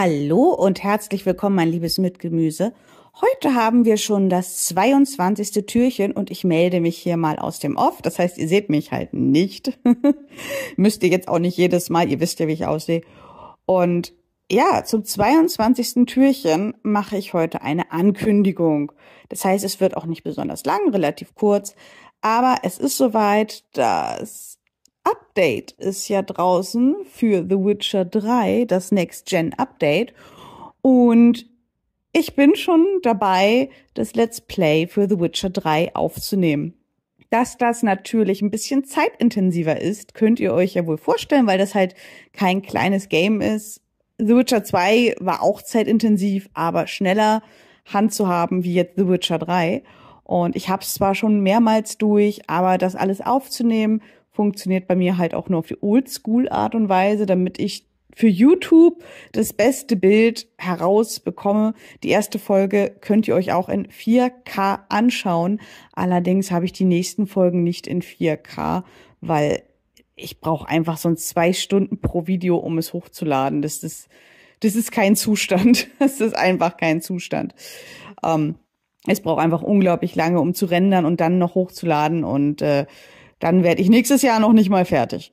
Hallo und herzlich willkommen, mein liebes Mitgemüse. Heute haben wir schon das 22. Türchen und ich melde mich hier mal aus dem Off. Das heißt, ihr seht mich halt nicht. Müsst ihr jetzt auch nicht jedes Mal, ihr wisst ja, wie ich aussehe. Und ja, zum 22. Türchen mache ich heute eine Ankündigung. Das heißt, es wird auch nicht besonders lang, relativ kurz. Aber es ist soweit, dass Update ist ja draußen für The Witcher 3, das Next Gen Update. Und ich bin schon dabei, das Let's Play für The Witcher 3 aufzunehmen. Dass das natürlich ein bisschen zeitintensiver ist, könnt ihr euch ja wohl vorstellen, weil das halt kein kleines Game ist. The Witcher 2 war auch zeitintensiv, aber schneller Hand zu haben wie jetzt The Witcher 3. Und ich habe es zwar schon mehrmals durch, aber das alles aufzunehmen funktioniert bei mir halt auch nur auf die Oldschool-Art und Weise, damit ich für YouTube das beste Bild herausbekomme. Die erste Folge könnt ihr euch auch in 4K anschauen. Allerdings habe ich die nächsten Folgen nicht in 4K, weil ich brauche einfach sonst zwei Stunden pro Video, um es hochzuladen. Das ist, das ist kein Zustand. Das ist einfach kein Zustand. Ähm, es braucht einfach unglaublich lange, um zu rendern und dann noch hochzuladen und äh, dann werde ich nächstes Jahr noch nicht mal fertig.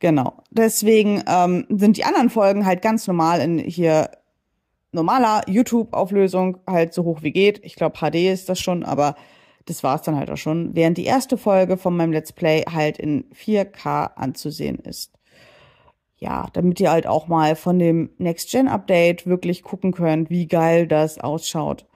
Genau. Deswegen ähm, sind die anderen Folgen halt ganz normal in hier normaler YouTube-Auflösung, halt so hoch wie geht. Ich glaube, HD ist das schon, aber das war's dann halt auch schon. Während die erste Folge von meinem Let's Play halt in 4K anzusehen ist. Ja, damit ihr halt auch mal von dem Next-Gen-Update wirklich gucken könnt, wie geil das ausschaut.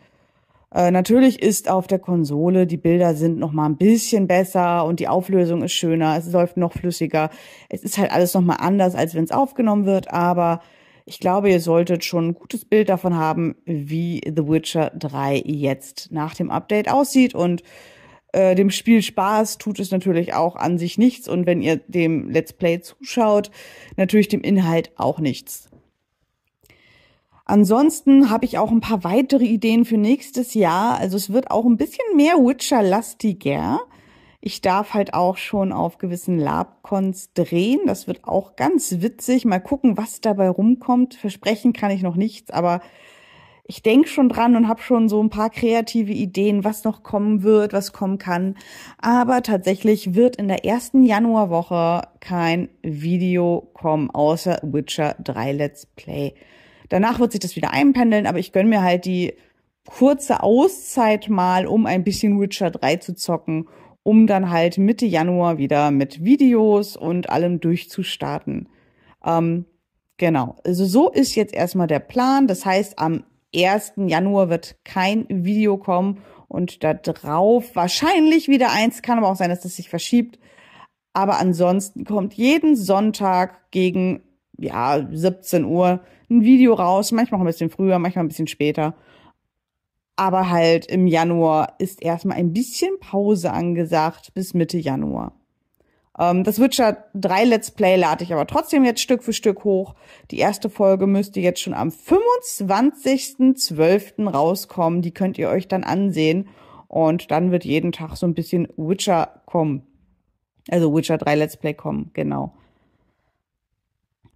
Äh, natürlich ist auf der Konsole, die Bilder sind noch mal ein bisschen besser und die Auflösung ist schöner, es läuft noch flüssiger. Es ist halt alles noch mal anders, als wenn es aufgenommen wird, aber ich glaube, ihr solltet schon ein gutes Bild davon haben, wie The Witcher 3 jetzt nach dem Update aussieht und äh, dem Spiel Spaß tut es natürlich auch an sich nichts und wenn ihr dem Let's Play zuschaut, natürlich dem Inhalt auch nichts. Ansonsten habe ich auch ein paar weitere Ideen für nächstes Jahr. Also es wird auch ein bisschen mehr Witcher-lastiger. Ich darf halt auch schon auf gewissen Labcons drehen. Das wird auch ganz witzig. Mal gucken, was dabei rumkommt. Versprechen kann ich noch nichts, aber ich denke schon dran und habe schon so ein paar kreative Ideen, was noch kommen wird, was kommen kann. Aber tatsächlich wird in der ersten Januarwoche kein Video kommen, außer Witcher 3 Let's Play. Danach wird sich das wieder einpendeln, aber ich gönn mir halt die kurze Auszeit mal, um ein bisschen Witcher 3 zu zocken, um dann halt Mitte Januar wieder mit Videos und allem durchzustarten. Ähm, genau, also so ist jetzt erstmal der Plan. Das heißt, am 1. Januar wird kein Video kommen und da drauf wahrscheinlich wieder eins, kann aber auch sein, dass das sich verschiebt. Aber ansonsten kommt jeden Sonntag gegen ja, 17 Uhr ein Video raus, manchmal auch ein bisschen früher, manchmal ein bisschen später. Aber halt im Januar ist erstmal ein bisschen Pause angesagt bis Mitte Januar. Ähm, das Witcher 3 Let's Play lade ich aber trotzdem jetzt Stück für Stück hoch. Die erste Folge müsste jetzt schon am 25.12. rauskommen. Die könnt ihr euch dann ansehen. Und dann wird jeden Tag so ein bisschen Witcher kommen. Also Witcher 3 Let's Play kommen, genau.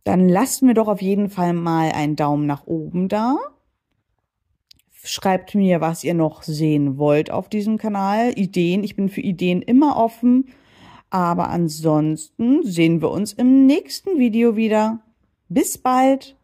Dann lasst mir doch auf jeden Fall mal einen Daumen nach oben da. Schreibt mir, was ihr noch sehen wollt auf diesem Kanal. Ideen, ich bin für Ideen immer offen. Aber ansonsten sehen wir uns im nächsten Video wieder. Bis bald!